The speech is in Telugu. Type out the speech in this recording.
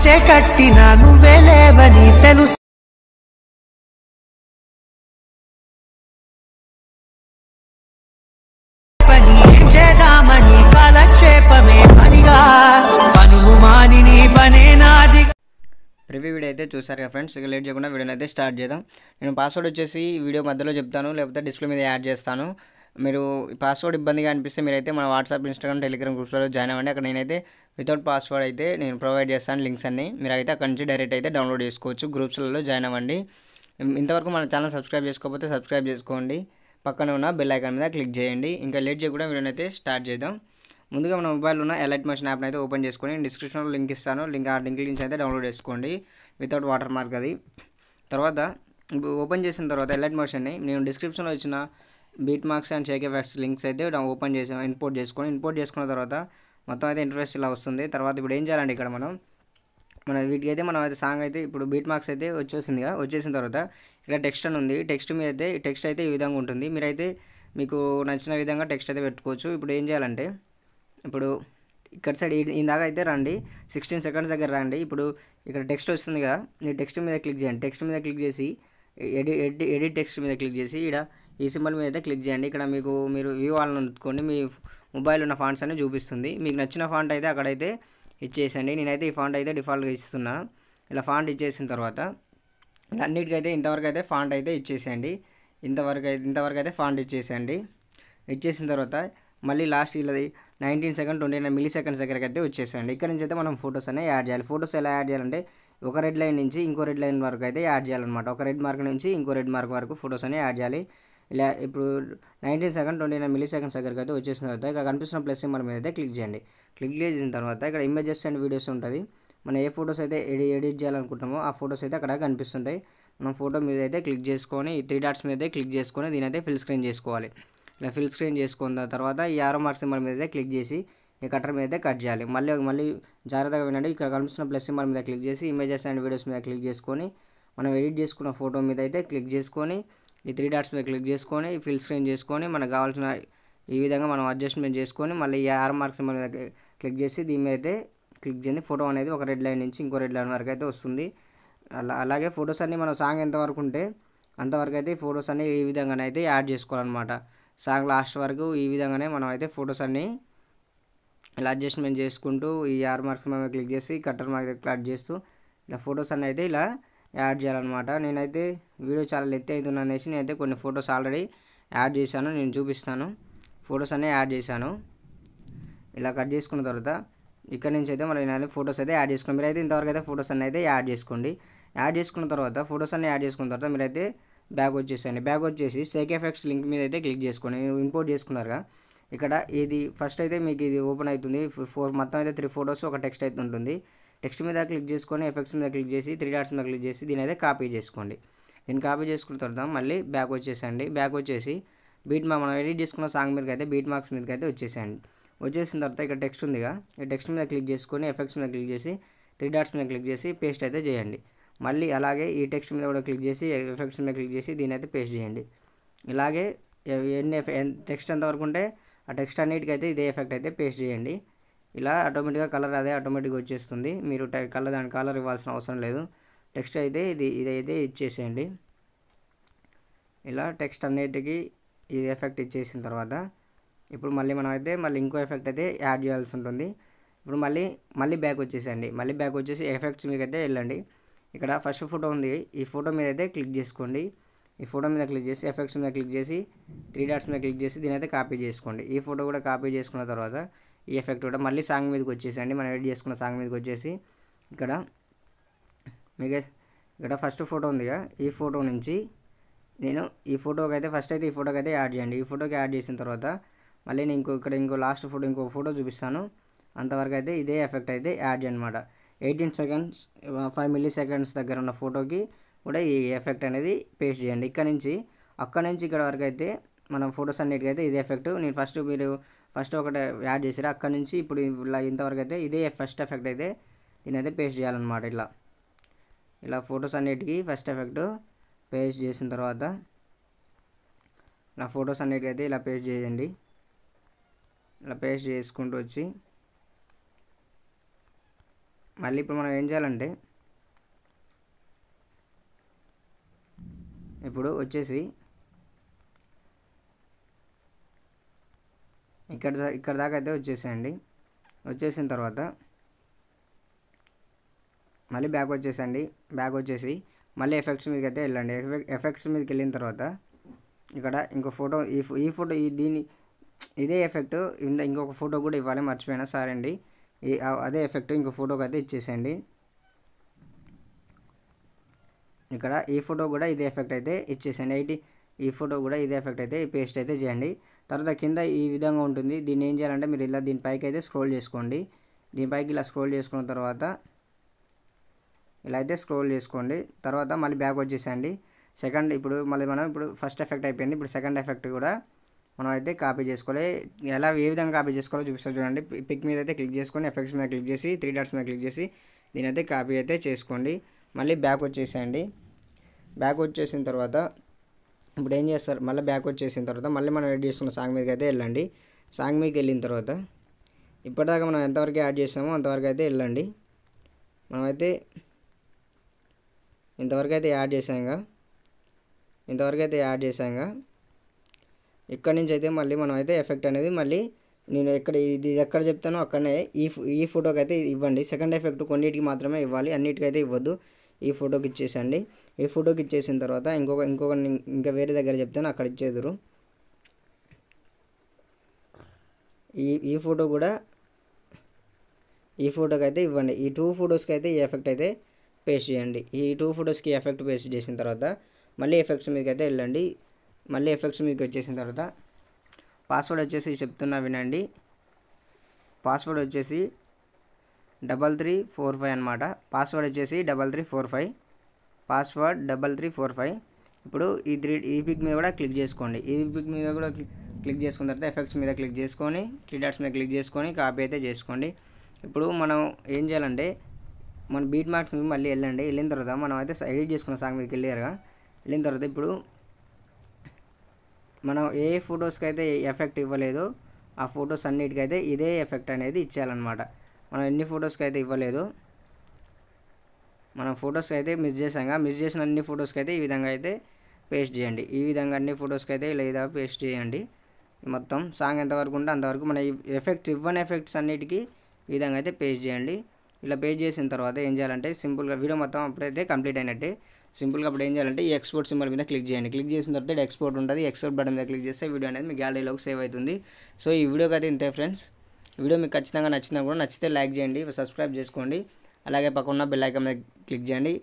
కచ్చే కట్టినా నువ్వే లేవని తెలుసు రివ్యూ వీడియో అయితే చూసారు కదా ఫ్రెండ్స్ లేట్ చేయకుండా వీడియోని అయితే స్టార్ట్ చేద్దాం నేను పాస్వర్డ్ వచ్చేసి వీడియో మధ్యలో చెప్తాను లేకపోతే డిస్ప్లే మీద యాడ్ చేస్తాను మీరు పాస్వర్డ్ ఇబ్బందిగా అనిపిస్తే మీరైతే మన వాట్సాప్ ఇన్స్టాగ్రామ్ టెలిగ్రామ్ గ్రూప్స్లో జాయిన్ అవ్వండి అక్కడ నేనైతే వితౌట్ పాస్వర్డ్ అయితే నేను ప్రొవైడ్ చేస్తాను లింక్స్ అన్ని మీరు అయితే అక్కడ నుంచి డైరెక్ట్ అయితే డౌన్లోడ్ చేసుకోవచ్చు గ్రూప్స్లలో జాయిన్ అవ్వండి ఇంతవరకు మన ఛానల్ సబ్స్క్రైబ్ చేసుకోకపోతే సబ్స్క్రైబ్ చేసుకోండి పక్కన ఉన్న బెల్ ఐకాన్ మీద క్లిక్ చేయండి ఇంకా లేట్ చేయకుండా వీడియో అయితే స్టార్ట్ చేద్దాం ముందుగా మన మొబైల్ ఉన్న ఎలైట్ మోషన్ యాప్ని అయితే ఓపెన్ చేసుకొని డిస్క్రిప్షన్లో లింక్ ఇస్తాను లింక్ ఆ లింక్ నుంచి అయితే డౌన్లోడ్ చేసుకోండి వితౌట్ వాటర్ మార్క్ అది తర్వాత ఓపెన్ చేసిన తర్వాత ఎలైట్ మోషన్ని నేను డిస్క్రిప్షన్లో ఇచ్చిన beat marks and shake effects links అయితే ఓపెన్ చేసాను ఇంపోర్ట్ చేసుకొని ఇంపోర్ట్ చేసుకున్న తర్వాత మొత్తం అయితే ఇంటర్ఫేస్ ఇలా వస్తుంది తర్వాత ఇప్పుడు ఏం చేయాలండి ఇక్కడ మనం మన వీటికి అయితే మనం అయితే సాంగ్ అయితే ఇప్పుడు బీట్ మార్క్స్ అయితే వచ్చేసిందిగా వచ్చేసిన తర్వాత ఇక్కడ టెక్స్ట్ అని ఉంది టెక్స్ట్ మీద అయితే టెక్స్ట్ అయితే ఈ విధంగా ఉంటుంది మీరైతే మీకు నచ్చిన విధంగా టెక్స్ట్ అయితే పెట్టుకోవచ్చు ఇప్పుడు ఏం చేయాలంటే ఇప్పుడు ఇక్కడ సైడ్ ఇందాక అయితే రండి సిక్స్టీన్ సెకండ్స్ దగ్గర రండి ఇప్పుడు ఇక్కడ టెక్స్ట్ వస్తుంది కదా టెక్స్ట్ మీద క్లిక్ చేయండి టెక్స్ట్ మీద క్లిక్ చేసి ఎడి ఎడి ఎడిట్ టెక్స్ట్ మీద క్లిక్ చేసి ఇక్కడ ఈ సింబల్ మీద అయితే క్లిక్ చేయండి ఇక్కడ మీకు మీరు వ్యూ వాళ్ళని ఉంచుకోండి మీ మొబైల్ ఉన్న ఫాంట్స్ అనేది చూపిస్తుంది మీకు నచ్చిన ఫాంట్ అయితే అక్కడైతే ఇచ్చేసండి నేనైతే ఈ ఫాంట్ అయితే డిఫాల్ట్గా ఇస్తున్నాను ఇలా ఫాంట్ ఇచ్చేసిన తర్వాత అన్నిటికైతే ఇంతవరకు అయితే ఫాంట్ అయితే ఇచ్చేసేయండి ఇంతవరకు అయితే ఇంతవరకు అయితే ఫాంట్ ఇచ్చేసేయండి ఇచ్చేసిన తర్వాత మళ్ళీ లాస్ట్ ఇలా nineteen second twenty nine milliseconds దగ్గరకి అయితే వచ్చేసేయండి ఇక్కడ నుంచి అయితే మనం ఫొటోస్ అనేవి యాడ్ చేయాలి ఫొటోస్ ఎలా యాడ్ చేయాలంటే ఒక రెడ్ లైన్ నుంచి ఇంకో రెడ్ లైన్ వరకు అయితే యాడ్ చేయాలన్నమాట ఒక రెడ్ మార్క్ నుంచి ఇంకో రెడ్ మార్క్ వరకు ఫొటోస్ అనేవి యాడ్ చేయాలి ఇలా ఇప్పుడు nineteen second twenty nine milliseconds దగ్గరికి అయితే వచ్చేసిన తర్వాత ఇక్కడ కనిపిస్తున్న ప్లస్ సింబల్ మీద అయితే క్లిక్ చేయండి క్లిక్ చేసిన తర్వాత ఇక్కడ ఇమేజెస్ అండ్ వీడియోస్ ఉంటుంది మనం ఏ ఫొటోస్ అయితే ఎడి ఎడిట్ చేయాలనుకుంటామో ఆ ఫొటోస్ అయితే అక్కడ కనిపిస్తుంటాయి మనం ఫోటో మీద అయితే క్లిక్ చేసుకొని ఈ త్రీ డాట్స్ మీద అయితే క్లిక్ చేసుకొని దీని అయితే ఫిల్ స్క్రీన్ చేసుకోవాలి ఇలా ఫిల్ స్క్రీన్ చేసుకున్న తర్వాత ఈ ఆరో మార్క్ సింబల్ మీద అయితే క్లిక్ చేసి ఈ కట్టర్ మీద అయితే కట్ చేయాలి మళ్ళీ మళ్ళీ జాగ్రత్తగా వినండి ఇక్కడ కనిపిస్తున్న ప్లస్ సింబల్ మీద క్లిక్ చేసి ఇమేజెస్ అండ్ వీడియోస్ మీద క్లిక్ చేసుకొని మనం ఎడిట్ చేసుకున్న ఫోటో మీద అయితే క్లిక్ చేసుకొని ఈ త్రీ డాట్స్ మీద క్లిక్ చేసుకొని ఫిల్ స్క్రీన్ చేసుకొని మనకు కావాల్సిన ఈ విధంగా మనం అడ్జస్ట్మెంట్ చేసుకొని మళ్ళీ ఈ ఆర్ మార్క్స్ మీద క్లిక్ చేసి దీని మీద అయితే క్లిక్ చేయండి ఫోటో అనేది ఒక రెడ్ లైన్ నుంచి ఇంకో రెడ్ లైన్ వరకు అయితే వస్తుంది అలా అలాగే ఫొటోస్ అన్నీ మనం సాంగ్ ఎంతవరకు ఉంటే అంతవరకు అయితే ఫొటోస్ అన్నీ ఈ విధంగానైతే యాడ్ చేసుకోవాలన్నమాట సాంగ్ లాస్ట్ వరకు ఈ విధంగానే మనం అయితే ఫొటోస్ అన్నీ ఇలా అడ్జస్ట్మెంట్ చేసుకుంటూ ఈ ఆర్ మార్క్స్ మీద క్లిక్ చేసి కట్టర్ మార్క్ క్లాట్ చేస్తూ ఇలా ఫొటోస్ అన్నీ అయితే ఇలా యాడ్ చేయాలన్నమాట నేనైతే వీడియో చాలా లెత్తి అవుతుంది అనేసి నేనైతే కొన్ని ఫొటోస్ ఆల్రెడీ యాడ్ చేశాను నేను చూపిస్తాను ఫొటోస్ అన్నీ యాడ్ చేశాను ఇలా కట్ చేసుకున్న తర్వాత ఇక్కడ నుంచి అయితే మరి నేను ఫొటోస్ అయితే యాడ్ చేసుకోండి మీరైతే ఇంతవరకు అయితే ఫొటోస్ అన్నీ అయితే యాడ్ చేసుకోండి యాడ్ చేసుకున్న తర్వాత ఫొటోస్ అన్నీ యాడ్ చేసుకున్న తర్వాత మీరైతే బ్యాక్ వచ్చేసండి బ్యాక్ వచ్చేసి సేక్ ఎఫెక్ట్స్ లింక్ మీద అయితే క్లిక్ చేసుకోండి ఇంపోర్ట్ చేసుకున్నారుగా ఇక్కడ ఇది ఫస్ట్ అయితే మీకు ఇది ఓపెన్ అవుతుంది ఫోర్ మొత్తం అయితే త్రీ ఫొటోస్ ఒక టెక్స్ట్ అయితే ఉంటుంది టెక్స్ట్ మీద క్లిక్ చేసుకొని ఎఫెక్ట్స్ మీద క్లిక్ చేసి త్రీ డాట్స్ మీద క్లిక్ చేసి దీని అయితే కాపీ చేసుకోండి దీన్ని కాపీ చేసుకున్న తర్వాత మళ్ళీ బ్యాక్ వచ్చేసండి బ్యాక్ వచ్చేసి బీట్ మార్క్ మనం ఎడిట్ చేసుకున్న సాంగ్ మీదకి అయితే బీట్ మార్క్స్ మీదకి అయితే వచ్చేసేయండి వచ్చేసిన తర్వాత ఇక్కడ టెక్స్ట్ ఉందిగా ఈ టెక్స్ట్ మీద క్లిక్ చేసుకొని ఎఫెక్ట్స్ మీద క్లిక్ చేసి త్రీ డాట్స్ మీద క్లిక్ చేసి పేస్ట్ అయితే చేయండి మళ్ళీ అలాగే ఈ టెక్స్ట్ మీద కూడా క్లిక్ చేసి ఎఫెక్ట్స్ మీద క్లిక్ చేసి దీని అయితే పేస్ట్ చేయండి ఇలాగే ఎన్ని టెక్స్ట్ ఎంతవరకు ఉంటే ఆ టెక్స్ట్ అన్నిటికైతే ఇదే ఎఫెక్ట్ అయితే పేస్ట్ చేయండి ఇలా ఆటోమేటిక్గా కలర్ అదే ఆటోమేటిక్గా వచ్చేస్తుంది మీరు కలర్ దాని కలర్ ఇవ్వాల్సిన అవసరం లేదు టెక్స్ట్ అయితే ఇది ఇదైతే ఇచ్చేసేయండి ఇలా టెక్స్ట్ అన్నిటికి ఇది ఎఫెక్ట్ ఇచ్చేసిన తర్వాత ఇప్పుడు మళ్ళీ మనం అయితే మళ్ళీ ఇంకో ఎఫెక్ట్ అయితే యాడ్ చేయాల్సి ఉంటుంది ఇప్పుడు మళ్ళీ మళ్ళీ బ్యాక్ వచ్చేసేయండి మళ్ళీ బ్యాక్ వచ్చేసి ఎఫెక్ట్స్ మీకు అయితే వెళ్ళండి ఇక్కడ ఫస్ట్ ఫోటో ఉంది ఈ ఫోటో మీద అయితే క్లిక్ చేసుకోండి ఈ ఫోటో మీద క్లిక్ చేసి ఎఫెక్ట్స్ మీద క్లిక్ చేసి త్రీ డాట్స్ మీద క్లిక్ చేసి దీని అయితే కాపీ చేసుకోండి ఈ ఫోటో కూడా కాపీ చేసుకున్న తర్వాత ఈ ఎఫెక్ట్ కూడా మళ్ళీ సాంగ్ మీదకి వచ్చేసండి మనం ఎడిట్ చేసుకున్న సాంగ్ మీదకి వచ్చేసి ఇక్కడ మిగ ఇక్కడ ఫస్ట్ ఫోటో ఉందిగా ఈ ఫోటో నుంచి నేను ఈ ఫోటోకి అయితే ఫస్ట్ అయితే ఈ ఫోటోకి అయితే యాడ్ చేయండి ఈ ఫోటోకి యాడ్ చేసిన తర్వాత మళ్ళీ నేను ఇంకో ఇక్కడ ఇంకో లాస్ట్ ఫోటో ఇంకో ఫోటో చూపిస్తాను అంతవరకు అయితే ఇదే ఎఫెక్ట్ అయితే యాడ్ చేయనమాట eighteen seconds five milliseconds దగ్గర ఉన్న ఫోటోకి కూడా ఈ ఎఫెక్ట్ అనేది పేస్ట్ చేయండి ఇక్కడ నుంచి అక్కడ నుంచి ఇక్కడ వరకు అయితే మనం ఫొటోస్ అన్నిటికైతే ఇదే ఎఫెక్ట్ నేను ఫస్ట్ మీరు ఫస్ట్ ఒకటి యాడ్ చేసారు అక్కడ నుంచి ఇప్పుడు ఇలా ఇంతవరకు అయితే ఇదే ఫస్ట్ ఎఫెక్ట్ అయితే దీని అయితే పేస్ట్ చేయాలన్నమాట ఇలా ఇలా ఫొటోస్ అన్నిటికీ ఫస్ట్ ఎఫెక్ట్ పేస్ట్ చేసిన తర్వాత ఇలా ఫొటోస్ అన్నిటికీ అయితే ఇలా పేస్ట్ చేయండి ఇలా పేస్ట్ చేసుకుంటూ వచ్చి మళ్ళీ ఇప్పుడు మనం ఏం చేయాలంటే ఇప్పుడు వచ్చేసి ఇక్కడ ఇక్కడ దాకా అయితే వచ్చేసేయండి వచ్చేసిన తర్వాత మళ్ళీ బ్యాక్ వచ్చేసండి బ్యాక్ వచ్చేసి మళ్ళీ ఎఫెక్ట్స్ మీదకి అయితే వెళ్ళండి ఎఫెక్ట్స్ మీదకి వెళ్ళిన తర్వాత ఇక్కడ ఇంకో ఫోటో ఈ ఈ ఫోటో ఈ దీని ఇదే ఎఫెక్ట్ ఇంకొక ఫోటో కూడా ఇవ్వాలి మర్చిపోయినా సరే అండి ఈ అదే ఎఫెక్ట్ ఇంకో ఫోటోకి అయితే ఇచ్చేసేయండి ఇక్కడ ఈ ఫోటో కూడా ఇదే ఎఫెక్ట్ అయితే ఇచ్చేసేయండి ఎయిటీ ఈ ఫోటో కూడా ఇదే ఎఫెక్ట్ అయితే ఈ పేస్ట్ అయితే చేయండి తర్వాత కింద ఈ విధంగా ఉంటుంది దీన్ని ఏం చేయాలంటే మీరు ఇలా దీనిపైకి అయితే స్క్రోల్ చేసుకోండి దీనిపైకి ఇలా స్క్రోల్ చేసుకున్న తర్వాత ఇలా అయితే స్క్రోల్ చేసుకోండి తర్వాత మళ్ళీ బ్యాక్ వచ్చేసండి సెకండ్ ఇప్పుడు మళ్ళీ మనం ఇప్పుడు ఫస్ట్ ఎఫెక్ట్ అయిపోయింది ఇప్పుడు సెకండ్ ఎఫెక్ట్ కూడా మనం అయితే కాపీ చేసుకోవాలి ఎలా ఏ విధంగా కాపీ చేసుకోవాలో చూపిస్తా చూడండి పిక్ మీద అయితే క్లిక్ చేసుకొని ఎఫెక్ట్స్ మీద క్లిక్ చేసి త్రీ డాట్స్ మీద క్లిక్ చేసి దీని అయితే కాపీ అయితే చేసుకోండి మళ్ళీ బ్యాక్ వచ్చేసేయండి బ్యాక్ వచ్చేసిన తర్వాత ఇప్పుడు ఏం చేస్తారు మళ్ళీ బ్యాక్ వచ్చేసిన తర్వాత మళ్ళీ మనం యాడ్ చేసుకున్న సాంగ్ మీదకి అయితే వెళ్ళండి సాంగ్ మీదకి వెళ్ళిన తర్వాత ఇప్పటిదాకా మనం ఎంతవరకు యాడ్ చేసామో అంతవరకు అయితే వెళ్ళండి మనమైతే ఇంతవరకు అయితే యాడ్ చేసాంగా ఇంతవరకు అయితే యాడ్ చేసాంగా ఇక్కడి నుంచి అయితే మళ్ళీ మనం అయితే ఎఫెక్ట్ అనేది మళ్ళీ నేను ఎక్కడ ఇది ఎక్కడ చెప్తానో అక్కడనే ఈ ఈ ఫోటోకి అయితే ఇవ్వండి సెకండ్ ఎఫెక్ట్ కొన్నిటికి మాత్రమే ఇవ్వాలి అన్నిటికైతే ఇవ్వద్దు ఈ ఫోటోకి ఇచ్చేసండి ఈ ఫోటోకి ఇచ్చేసిన తర్వాత ఇంకొక ఇంకొక ఇంకా వేరే దగ్గర చెప్తాను అక్కడ ఇచ్చేదురు ఈ ఈ ఫోటో కూడా ఈ ఫోటోకి అయితే ఇవ్వండి ఈ టూ ఫోటోస్కి అయితే ఈ ఎఫెక్ట్ అయితే పేస్ట్ చేయండి ఈ టూ ఫోటోస్కి ఎఫెక్ట్ పేస్ట్ చేసిన తర్వాత మళ్ళీ ఎఫెక్ట్స్ మీకు అయితే వెళ్ళండి మళ్ళీ ఎఫెక్ట్స్ మీకు వచ్చేసిన తర్వాత పాస్వర్డ్ వచ్చేసి చెప్తున్నా వినండి పాస్వర్డ్ వచ్చేసి డబల్ త్రీ ఫోర్ ఫైవ్ అనమాట పాస్వర్డ్ వచ్చేసి double three four five password double three four five ఇప్పుడు ఈ త్రీ ఈ పిక్ మీద కూడా క్లిక్ చేసుకోండి ఈ పిక్ మీద కూడా క్లిక్ చేసుకున్న తర్వాత ఎఫెక్ట్స్ మీద క్లిక్ చేసుకొని త్రీ డాట్స్ మీద క్లిక్ చేసుకొని కాపీ అయితే చేసుకోండి ఇప్పుడు మనం ఏం చేయాలంటే మన బీట్ మార్క్స్ మీద మళ్ళీ వెళ్ళండి వెళ్ళిన తర్వాత మనం అయితే ఎడిట్ చేసుకున్న సాంగ్ మీకు వెళ్ళారుగా వెళ్ళిన తర్వాత ఇప్పుడు మనం ఏ ఫొటోస్కి అయితే ఎఫెక్ట్ ఇవ్వలేదో ఆ ఫొటోస్ అన్నిటికైతే ఇదే ఎఫెక్ట్ అనేది ఇచ్చేయాలన్నమాట మనం ఎన్ని ఫొటోస్కి అయితే ఇవ్వలేదు మనం ఫొటోస్ అయితే మిస్ చేసాంగా మిస్ చేసిన అన్ని ఫొటోస్కి అయితే ఈ విధంగా అయితే పేస్ట్ చేయండి ఈ విధంగా అన్ని ఫొటోస్కి అయితే లేదా పేస్ట్ చేయండి మొత్తం సాంగ్ ఎంతవరకు ఉంటే అంతవరకు మన ఎఫెక్ట్స్ ఇవ్వని ఎఫెక్ట్స్ అన్నిటికీ ఈ విధంగా అయితే పేస్ట్ చేయండి ఇలా పేస్ట్ చేసిన తర్వాత ఏం చేయాలంటే సింపుల్గా వీడియో మొత్తం అప్పుడైతే కంప్లీట్ అయినట్టే సింపుల్గా అప్పుడు ఏం చేయాలంటే ఈ ఎక్స్పోర్ట్ సింబల్ మీద క్లిక్ చేయండి క్లిక్ చేసిన తర్వాత ఎక్స్పోర్ట్ ఉంటుంది ఎక్స్పోర్ట్ బటన్ మీద క్లిక్ చేస్తే వీడియో అనేది మీ గ్యాలరీలోకి సేవ్ అవుతుంది సో ఈ వీడియోకి అయితే ఇంతే ఫ్రెండ్స్ వీడియో మీకు ఖచ్చితంగా నచ్చిందా కూడా నచ్చితే లైక్ చేయండి సబ్స్క్రైబ్ చేసుకోండి అలాగే పక్కన బెల్ ఐకాన్ క్లిక్ చేయండి